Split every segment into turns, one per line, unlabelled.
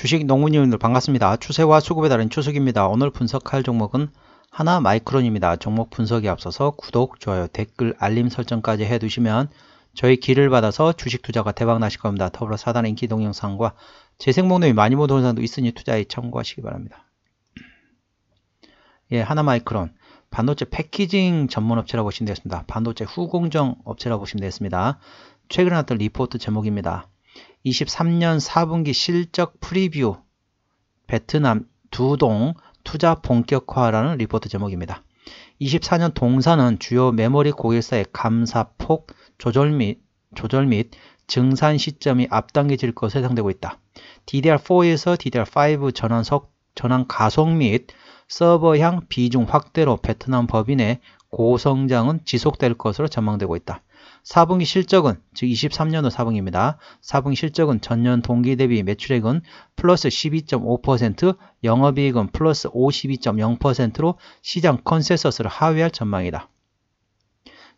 주식 농문위원들 반갑습니다. 추세와 수급에 따른 추석입니다. 오늘 분석할 종목은 하나 마이크론입니다. 종목 분석에 앞서서 구독, 좋아요, 댓글, 알림 설정까지 해두시면 저희 길을 받아서 주식 투자가 대박 나실 겁니다. 더불어 사단의 인기 동영상과 재생목록이 많이 모은 영상도 있으니 투자에 참고하시기 바랍니다. 예, 하나 마이크론. 반도체 패키징 전문업체라고 보시면 되겠습니다. 반도체 후공정 업체라고 보시면 되겠습니다. 최근에 나왔던 리포트 제목입니다. 23년 4분기 실적 프리뷰 베트남 두동 투자 본격화라는 리포트 제목입니다. 24년 동사는 주요 메모리 고객사의 감사폭 조절 및 조절 및 증산 시점이 앞당겨질 것으로 예상되고 있다. DDR4에서 DDR5 전환 석 전환 가속 및 서버향 비중 확대로 베트남 법인의 고성장은 지속될 것으로 전망되고 있다. 4분기 실적은 즉 23년 도 4분기입니다. 4분기 실적은 전년 동기 대비 매출액은 플러스 12.5% 영업이익은 플러스 52.0%로 시장 컨센서스를 하회할 전망이다.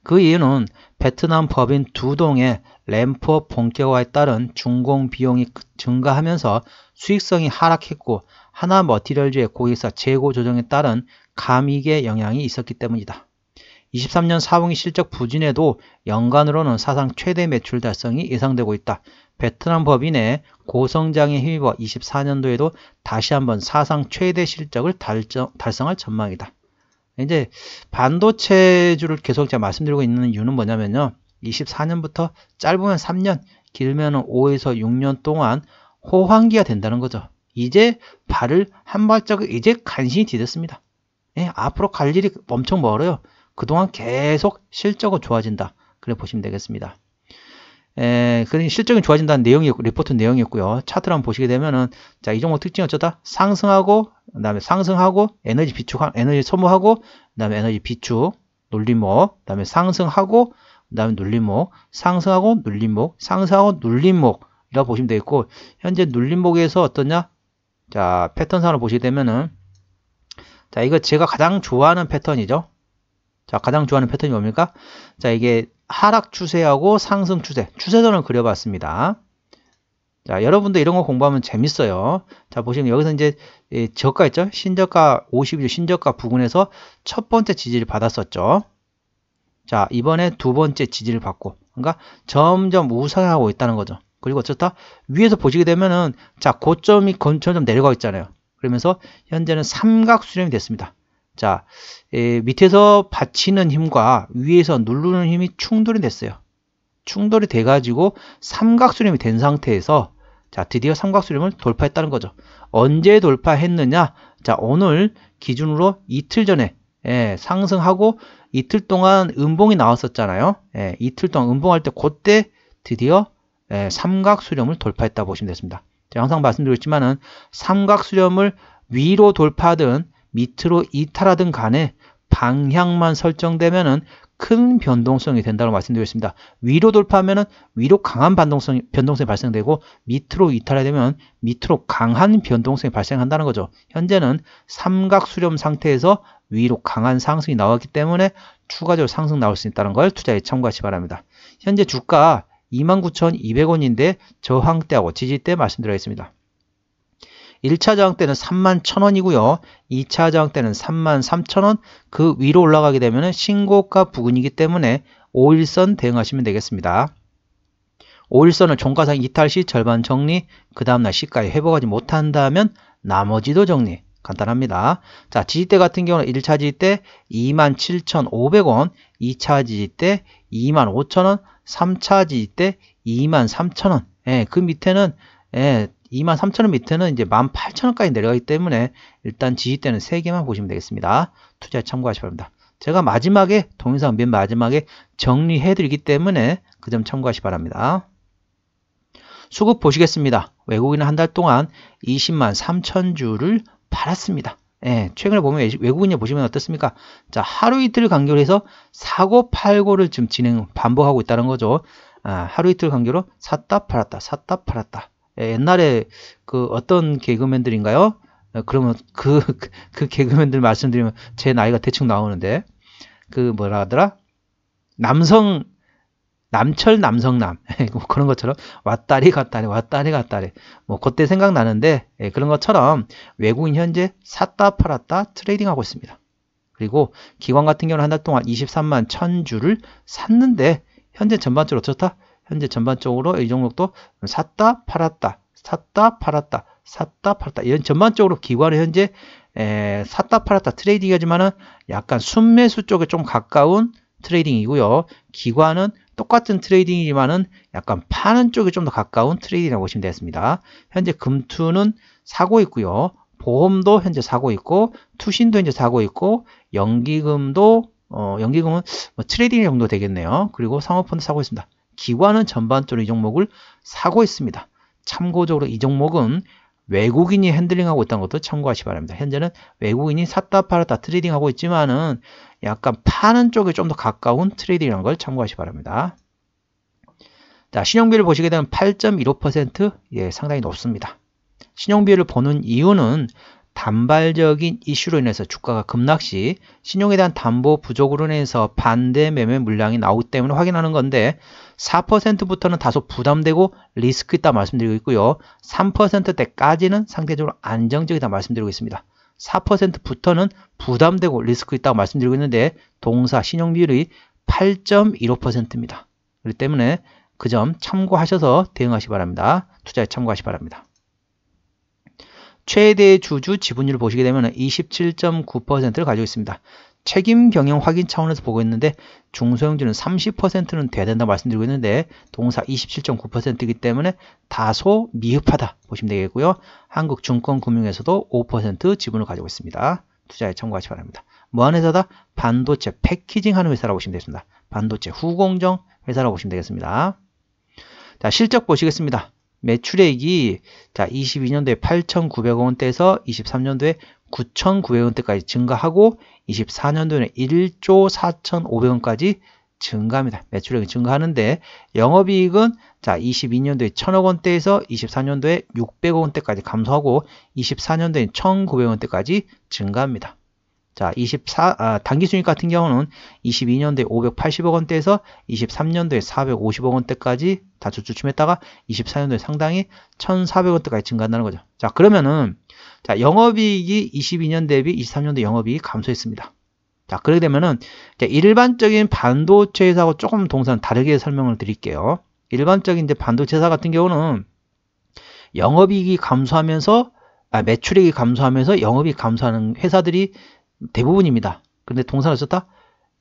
그 이유는 베트남 법인 두 동의 램프업 본격화에 따른 중공 비용이 증가하면서 수익성이 하락했고 하나 머티리얼즈의 고객사 재고 조정에 따른 감익의 영향이 있었기 때문이다. 23년 4분기 실적 부진에도 연간으로는 사상 최대 매출 달성이 예상되고 있다. 베트남 법인의 고성장에 힘입어 24년도에도 다시 한번 사상 최대 실적을 달성, 할 전망이다. 이제 반도체주를 계속 제가 말씀드리고 있는 이유는 뭐냐면요. 24년부터 짧으면 3년, 길면 5에서 6년 동안 호황기가 된다는 거죠. 이제 발을 한 발짝 이제 간신히 디뎠습니다. 예, 앞으로 갈 일이 엄청 멀어요. 그동안 계속 실적은 좋아진다. 그래 보시면 되겠습니다. 에, 그 실적이 좋아진다는 내용이었고, 리포트 내용이었고요. 차트를 한번 보시게 되면은, 자, 이 종목 특징이 어쩌다? 상승하고, 그 다음에 상승하고, 에너지 비축, 에너지 소모하고, 그 다음에 에너지 비축, 놀림목, 그 다음에 상승하고, 그 다음에 눌림목, 상승하고 눌림목, 상승하고 눌림목이라고 보시면 되겠고, 현재 눌림목에서 어떠냐? 자, 패턴상으로 보시게 되면은, 자, 이거 제가 가장 좋아하는 패턴이죠. 자, 가장 좋아하는 패턴이 뭡니까? 자, 이게 하락 추세하고 상승 추세, 추세선을 그려봤습니다. 자, 여러분도 이런 거 공부하면 재밌어요. 자, 보시면 여기서 이제 저가 있죠? 신저가 5 0이 신저가 부근에서 첫 번째 지지를 받았었죠. 자, 이번에 두 번째 지지를 받고, 그러니까 점점 우상하고 있다는 거죠. 그리고 어쨌다 위에서 보시게 되면은 자, 고점이 점점 내려가 있잖아요. 그러면서 현재는 삼각 수렴이 됐습니다. 자, 에, 밑에서 받치는 힘과 위에서 누르는 힘이 충돌이 됐어요. 충돌이 돼가지고 삼각수렴이 된 상태에서 자, 드디어 삼각수렴을 돌파했다는 거죠. 언제 돌파했느냐? 자, 오늘 기준으로 이틀 전에 예, 상승하고 이틀 동안 음봉이 나왔었잖아요. 예, 이틀 동안 음봉할 때 그때 드디어 예, 삼각수렴을 돌파했다 보시면 됐습니다. 제가 항상 말씀드렸지만은 삼각수렴을 위로 돌파하든 밑으로 이탈하든 간에 방향만 설정되면큰 변동성이 된다고 말씀드렸습니다. 위로 돌파하면 위로 강한 반동성이, 변동성이 발생되고 밑으로 이탈하게 되면 밑으로 강한 변동성이 발생한다는 거죠. 현재는 삼각 수렴 상태에서 위로 강한 상승이 나왔기 때문에 추가적으로 상승 나올 수 있다는 걸 투자에 참고하시 기 바랍니다. 현재 주가 29,200원인데 저항대하고 지지대 말씀드리겠습니다. 1차 저항 때는 3만 1,000원이고요. 2차 저항 때는 3만 3,000원. 그 위로 올라가게 되면 신고가 부근이기 때문에 5일선 대응하시면 되겠습니다. 5일선을 종가상 이탈 시 절반 정리, 그 다음날 시가에 회복하지 못한다면 나머지도 정리. 간단합니다. 자, 지지대 같은 경우는 1차 지지대 27,500원, 2차 지지대 25,000원, 3차 지지대 23,000원. 예, 그 밑에는 예, 23,000원 밑에는 이제 18,000원까지 내려가기 때문에 일단 지지대는 3개만 보시면 되겠습니다. 투자 참고하시기 바랍니다. 제가 마지막에 동영상 맨 마지막에 정리해 드리기 때문에 그 점 참고하시기 바랍니다. 수급 보시겠습니다. 외국인은 한 달 동안 20만 3천 주를 팔았습니다. 예, 최근에 보면 외국인이 보시면 어떻습니까? 자, 하루 이틀 간격으로 해서 사고 팔고를 지금 진행 반복하고 있다는 거죠. 아, 하루 이틀 간격으로 샀다 팔았다 샀다 팔았다 예, 옛날에 그 어떤 개그맨들인가요? 어, 그러면 그, 그 개그맨들 말씀드리면 제 나이가 대충 나오는데, 그 뭐라 하더라? 남성, 남철 남성남. 예, 뭐 그런 것처럼 왔다리 갔다리, 왔다리 갔다리. 뭐, 그때 생각나는데, 예, 그런 것처럼 외국인 현재 샀다 팔았다 트레이딩 하고 있습니다. 그리고 기관 같은 경우는 한 달 동안 23만 1000주를 샀는데, 현재 전반적으로 어떻다? 현재 전반적으로 이 종목도 샀다 팔았다 샀다 팔았다 샀다 팔았다 이런 전반적으로 기관은 현재 에, 샀다 팔았다 트레이딩하지만은 약간 순매수 쪽에 좀 가까운 트레이딩이고요 기관은 똑같은 트레이딩이지만은 약간 파는 쪽에 좀 더 가까운 트레이딩이라고 보시면 되겠습니다 현재 금투는 사고 있고요 보험도 현재 사고 있고 투신도 현재 사고 있고 연기금도 어, 연기금은 뭐 트레이딩 정도 되겠네요 그리고 상업펀드 사고 있습니다 기관은 전반적으로 이 종목을 사고 있습니다. 참고적으로 이 종목은 외국인이 핸들링하고 있다는 것도 참고하시 기 바랍니다. 현재는 외국인이 샀다 팔았다 트레이딩하고 있지만은 약간 파는 쪽에 좀 더 가까운 트레이딩이라는 걸 참고하시 기 바랍니다. 자, 신용비를 보시게 되면 8.15% 예, 상당히 높습니다. 신용비를 보는 이유는 단발적인 이슈로 인해서 주가가 급락 시 신용에 대한 담보 부족으로 인해서 반대 매매 물량이 나오기 때문에 확인하는 건데 4%부터는 다소 부담되고 리스크 있다 말씀드리고 있고요. 3%대까지는 상대적으로 안정적이다 말씀드리고 있습니다. 4%부터는 부담되고 리스크 있다고 말씀드리고 있는데 동사 신용 비율이 8.15%입니다. 그렇기 때문에 그 점 참고하셔서 대응하시 기 바랍니다. 투자에 참고하시 기 바랍니다. 최대 주주 지분율을 보시게 되면 27.9%를 가지고 있습니다. 책임 경영 확인 차원에서 보고 있는데 중소형주는 30%는 돼야 된다 고 말씀드리고 있는데 동사 27.9%이기 때문에 다소 미흡하다 보시면 되겠고요. 한국증권금융에서도 5% 지분을 가지고 있습니다. 투자에 참고하시 기 바랍니다. 무한 는 회사다? 반도체 패키징 하는 회사라고 보시면 되겠습니다. 반도체 후공정 회사라고 보시면 되겠습니다. 자, 실적 보시겠습니다. 매출액이 자 22년도에 8,900원대에서 23년도에 9,900원대까지 증가하고 24년도에는 1조 4,500원까지 증가합니다. 매출액이 증가하는데 영업이익은 자 22년도에 1,000억 원대에서 24년도에 600억 원대까지 감소하고 24년도에 1,900원대까지 증가합니다. 자, 24, 아, 단기 수익 같은 경우는 22년도에 580억 원대에서 23년도에 450억 원대까지 다 주춤했다가 24년도에 상당히 1,400원대까지 증가한다는 거죠. 자, 그러면은, 자, 영업이익이 22년 대비 23년도 영업이익이 감소했습니다. 자, 그렇게 되면은, 자, 일반적인 반도체 회사하고 조금 동산 다르게 설명을 드릴게요. 일반적인 이제 반도체 회사 같은 경우는 영업이익이 감소하면서 아, 매출액이 감소하면서 영업이 감소하는 회사들이 대부분입니다. 그런데 동사를 썼다?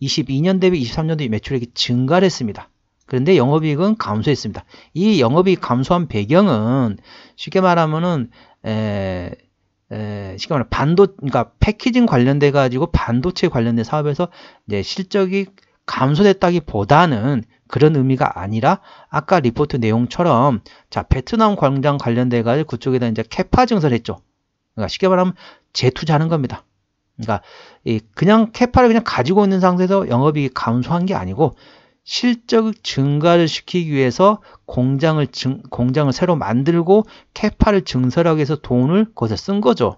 22년 대비 23년 대비 매출액이 증가를 했습니다. 그런데 영업이익은 감소했습니다. 이 영업이익 감소한 배경은 쉽게 말하면은 에, 에, 쉽게 말하면 반도 그러니까 패키징 관련돼 가지고 반도체 관련된 사업에서 이제 실적이 감소됐다기보다는 그런 의미가 아니라 아까 리포트 내용처럼 자 베트남 광장 관련돼 가지고 그쪽에다 이제 캐파 증설했죠. 그러니까 쉽게 말하면 재투자하는 겁니다. 그러니까 그냥 캐파를 그냥 가지고 있는 상태에서 영업이익이 감소한 게 아니고 실적 증가를 시키기 위해서 공장을 증, 공장을 새로 만들고 캐파를 증설하기 위해서 돈을 거기서 쓴 거죠.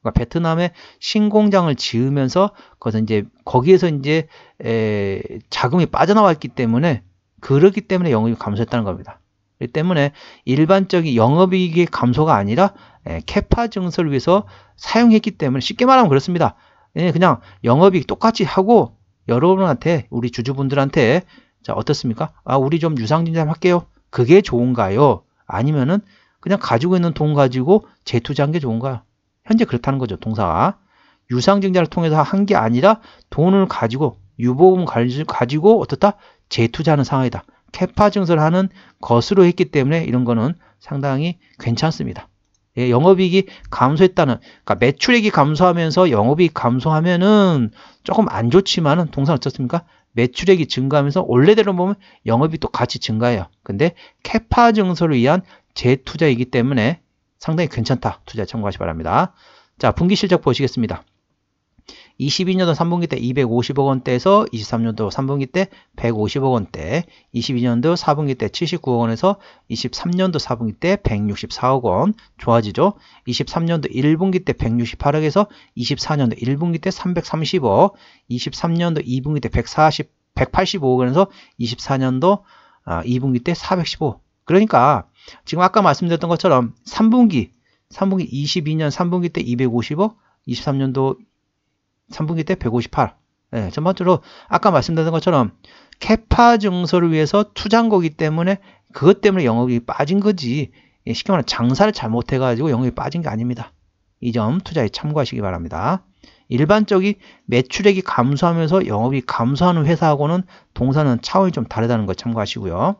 그러니까 베트남에 신공장을 지으면서 거기서 이제 거기에서 이제 에, 자금이 빠져나왔기 때문에 그렇기 때문에 영업이 감소했다는 겁니다. 때문에 일반적인 영업이익의 감소가 아니라 예, 캐파 증설을 위해서 사용했기 때문에 쉽게 말하면 그렇습니다. 예, 그냥 영업이익 똑같이 하고 여러분한테 우리 주주분들한테 자 어떻습니까? 아 우리 좀 유상증자 할게요. 그게 좋은가요? 아니면은 그냥 가지고 있는 돈 가지고 재투자한 게 좋은가요? 현재 그렇다는 거죠 동사가 유상증자를 통해서 한 게 아니라 돈을 가지고 유보금 가지고 어떻다 재투자하는 상황이다. 캐파 증설을 하는 것으로 했기 때문에 이런 거는 상당히 괜찮습니다. 예, 영업이익이 감소했다는 그러니까 매출액이 감소하면서 영업이익 감소하면은 조금 안 좋지만은 동산 어떻습니까? 매출액이 증가하면서 원래대로 보면 영업이 또 같이 증가해요. 근데 캐파 증설을 위한 재투자이기 때문에 상당히 괜찮다. 투자 참고하시 기 바랍니다. 자, 분기 실적 보시겠습니다. 22년도 3분기 때 250억 원대에서 23년도 3분기 때 150억 원대, 22년도 4분기 때 79억 원에서 23년도 4분기 때 164억 원 좋아지죠. 23년도 1분기 때 168억에서 24년도 1분기 때 330억, 23년도 2분기 때 140, 185억 원에서 24년도 2분기 아, 때 415. 그러니까 지금 아까 말씀드렸던 것처럼 3분기 3분기 22년 3분기 때 250억, 23년도 3분기 때 158. 네, 예, 전반적으로 아까 말씀드린 것처럼 캐파 증설을 위해서 투자한 거기 때문에 그것 때문에 영업이 빠진 거지 예, 쉽게 말하면 장사를 잘못해가지고 영업이 빠진 게 아닙니다. 이 점 투자에 참고하시기 바랍니다. 일반적인 매출액이 감소하면서 영업이 감소하는 회사하고는 동사는 차원이 좀 다르다는 거 참고하시고요.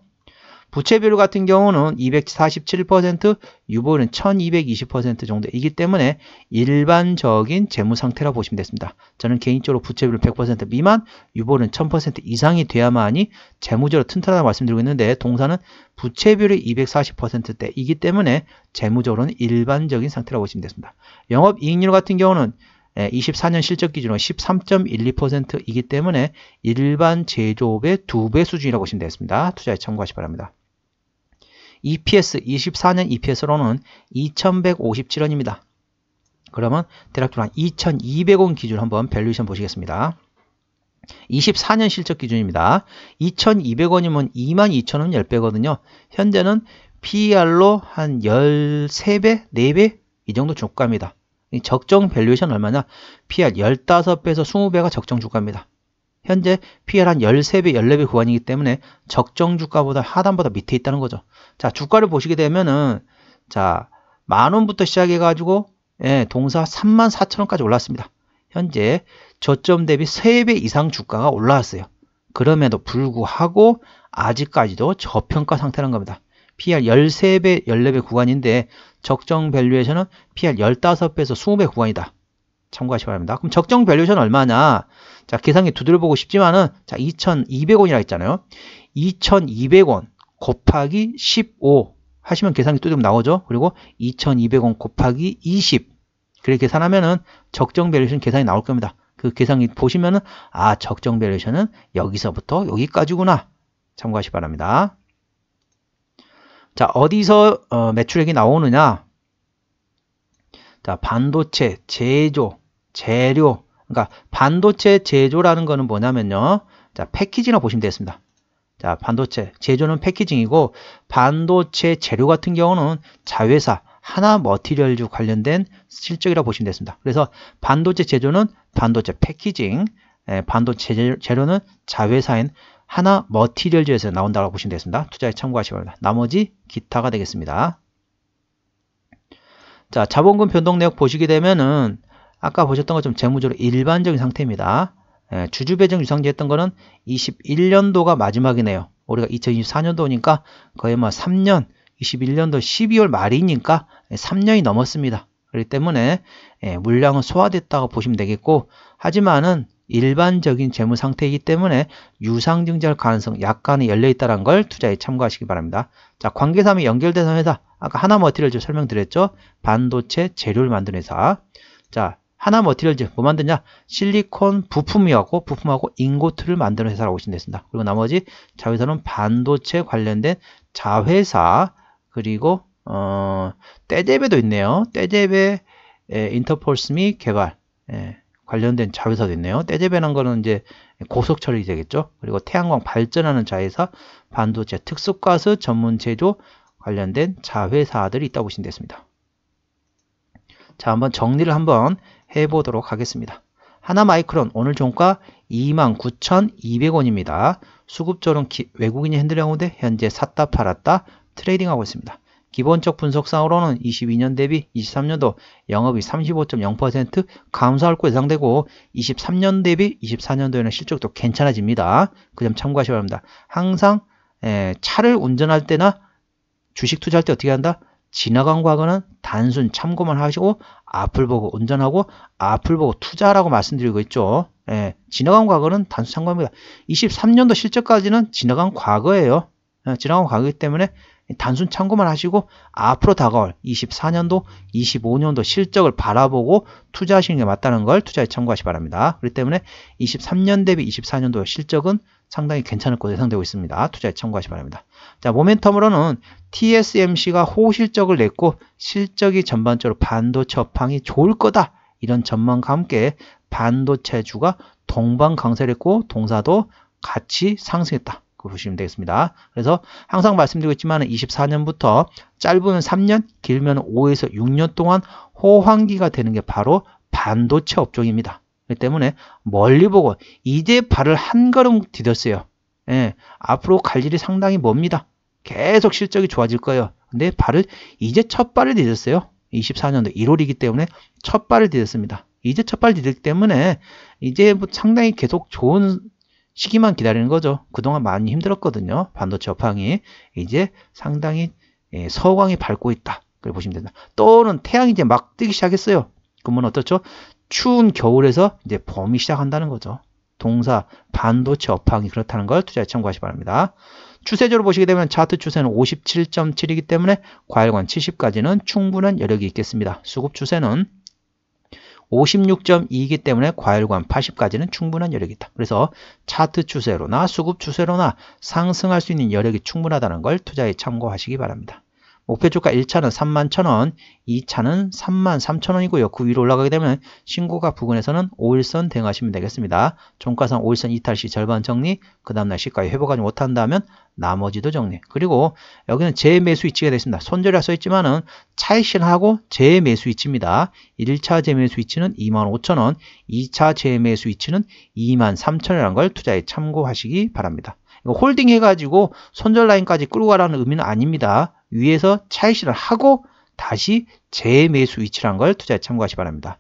부채 비율 같은 경우는 247%, 유보율은 1220% 정도이기 때문에 일반적인 재무 상태라 고 보시면 됐습니다. 저는 개인적으로 부채 비율 100% 미만, 유보율은 1000% 이상이 돼야만이 재무제로 튼튼하다고 말씀드리고 있는데 동사는 부채 비율이 240%대이기 때문에 재무적으로는 일반적인 상태라고 보시면 됐습니다. 영업이익률 같은 경우는 24년 예, 실적 기준으로 13.12%이기 때문에 일반 제조업의 두 배 수준이라고 보시면 되겠습니다. 투자에 참고하시 기 바랍니다. EPS 24년 EPS로는 2157원입니다. 그러면 대략 2200원 기준 한번 밸류이션 보시겠습니다. 24년 실적 기준입니다. 2200원이면 22,000원 10배거든요. 현재는 PER로 한 13배, 4배 이 정도 주가입니다. 적정 밸류이션 얼마냐? PR 15배에서 20배가 적정 주가입니다. 현재 p r 한 13배, 14배 구간이기 때문에 적정 주가보다 하단보다 밑에 있다는 거죠. 자, 주가를 보시게 되면은 자, 만 원부터 시작해 가지고 예, 동사 34,000원까지 올랐습니다. 현재 저점 대비 3배 이상 주가가 올라왔어요. 그럼에도 불구하고 아직까지도 저평가 상태라는 겁니다. PR 13배, 14배 구간인데 적정 밸류에이션은 PR 15배에서 20배 구간이다. 참고하시기 바랍니다. 그럼 적정 밸류션 얼마냐? 자, 계산기 두드려보고 싶지만은 자, 2,200원이라 했잖아요. 2,200원 곱하기 15 하시면 계산기 두드리면 나오죠. 그리고 2,200원 곱하기 20 그렇게 계산하면은 적정 밸류션 계산이 나올 겁니다. 그 계산기 보시면은 아, 적정 밸류션은 여기서부터 여기까지구나. 참고하시기 바랍니다. 자, 어디서 어, 매출액이 나오느냐? 자, 반도체, 제조, 재료, 그러니까 반도체 제조라는 거는 뭐냐면요. 자, 패키지나 보시면 되겠습니다. 자, 반도체 제조는 패키징이고 반도체 재료 같은 경우는 자회사 하나 머티리얼즈 관련된 실적이라고 보시면 되겠습니다. 그래서 반도체 제조는 반도체 패키징, 예, 반도체 재료는 자회사인 하나 머티리얼즈에서 나온다고 보시면 되겠습니다. 투자에 참고하시기 바랍니다. 나머지 기타가 되겠습니다. 자, 자본금 변동 내역 보시게 되면은 아까 보셨던 것처럼 재무적으로 일반적인 상태입니다. 예, 주주배정 유상제 했던 거는 21년도가 마지막이네요. 우리가 2024년도니까 거의 뭐 3년, 21년도 12월 말이니까 3년이 넘었습니다. 그렇기 때문에 예, 물량은 소화됐다고 보시면 되겠고 하지만은 일반적인 재무 상태이기 때문에 유상증자할 가능성 약간은 열려있다는 걸 투자에 참고하시기 바랍니다. 자, 관계사및 연결대상 회사. 아까 하나머티를 설명드렸죠. 반도체 재료를 만드는 회사. 자, 하나 머티리얼즈 뭐 만드냐? 실리콘 부품이하고 부품하고 인고트를 만드는 회사라고 보시면 되겠습니다. 그리고 나머지 자회사는 반도체 관련된 자회사 그리고 어, 떼제베도 있네요. 떼제베 인터폴스 및 개발 에, 관련된 자회사도 있네요. 떼제베는 거는 이제 고속 처리 되겠죠. 그리고 태양광 발전하는 자회사, 반도체 특수가스 전문 제조 관련된 자회사들이 있다고 보시면 되겠습니다. 자, 한번 정리를 한번 해보도록 하겠습니다. 하나 마이크론 오늘 종가 29,200원입니다. 수급절은 외국인이 핸들링하는데 현재 샀다 팔았다 트레이딩하고 있습니다. 기본적 분석상으로는 22년 대비 23년도 영업이 35.0% 감소할 것으로 예상되고 23년 대비 24년도에는 실적도 괜찮아집니다. 그 점참고하시기바랍니다 항상 차를 운전할 때나 주식 투자할 때 어떻게 한다? 지나간 과거는 단순 참고만 하시고 앞을 보고 운전하고 앞을 보고 투자라고 말씀드리고 있죠. 예, 지나간 과거는 단순 참고입니다. 23년도 실적까지는 지나간 과거예요. 예, 지나간 과거이기 때문에 단순 참고만 하시고 앞으로 다가올 24년도, 25년도 실적을 바라보고 투자하시는 게 맞다는 걸 투자에 참고하시 기 바랍니다. 그렇기 때문에 23년 대비 24년도 실적은 상당히 괜찮을 것으로 예상되고 있습니다. 투자에 참고하시 기 바랍니다. 자, 모멘텀으로는 TSMC가 호실적을 냈고 실적이 전반적으로 반도체 업황이 좋을 거다. 이런 전망과 함께 반도체주가 동반 강세를 했고 동사도 같이 상승했다. 그 보시면 되겠습니다. 그래서 항상 말씀드리고 있지만 24년부터 짧은 3년, 길면 5에서 6년 동안 호황기가 되는 게 바로 반도체 업종입니다. 때문에 멀리 보고 이제 발을 한 걸음 디뎠어요. 예, 앞으로 갈 일이 상당히 멉니다. 계속 실적이 좋아질 거예요. 근데 발을 이제 첫 발을 디뎠어요. 24년도 1월이기 때문에 첫 발을 디뎠습니다. 이제 첫 발 디뎠기 때문에 이제 뭐 상당히 계속 좋은 시기만 기다리는 거죠. 그동안 많이 힘들었거든요. 반도체 업황이 이제 상당히 예, 서광이 밝고 있다. 그래 보시면 됩니다 또는 태양이 이제 막 뜨기 시작했어요. 그러면 어떻죠? 추운 겨울에서 이제 봄이 시작한다는 거죠. 동사 반도체 업황이 그렇다는 걸 투자에 참고하시 기 바랍니다. 추세적으로 보시게 되면 차트 추세는 57.7이기 때문에 과열관 70까지는 충분한 여력이 있겠습니다. 수급 추세는 56.2이기 때문에 과열관 80까지는 충분한 여력이 있다. 그래서 차트 추세로나 수급 추세로나 상승할 수 있는 여력이 충분하다는 걸 투자에 참고하시기 바랍니다. 목표 주가 1차는 31,000원, 2차는 33,000원이고요. 그 위로 올라가게 되면 신고가 부근에서는 5일선 대응하시면 되겠습니다. 종가상 5일선 이탈 시 절반 정리, 그 다음날 시가에 회복하지 못한다면 나머지도 정리. 그리고 여기는 재매수 위치가 되겠습니다. 손절이라 써있지만은 차익신하고 재매수 위치입니다. 1차 재매수 위치는 25,000원, 2차 재매수 위치는 23,000원이라는 걸 투자에 참고하시기 바랍니다. 홀딩 해가지고 손절 라인까지 끌고 가라는 의미는 아닙니다. 위에서 차익실을 하고 다시 재매수 위치란 걸 투자에 참고하시 바랍니다.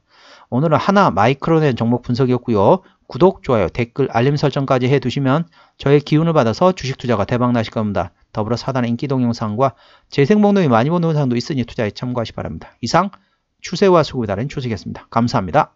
오늘은 하나 마이크론의 종목 분석이었고요. 구독, 좋아요, 댓글, 알림 설정까지 해두시면 저의 기운을 받아서 주식 투자가 대박 나실 겁니다. 더불어 사단의 인기 동영상과 재생 목록이 많이 보는 영상도 있으니 투자에 참고하시 바랍니다. 이상 추세와 수급에 따른 추세겠습니다 감사합니다.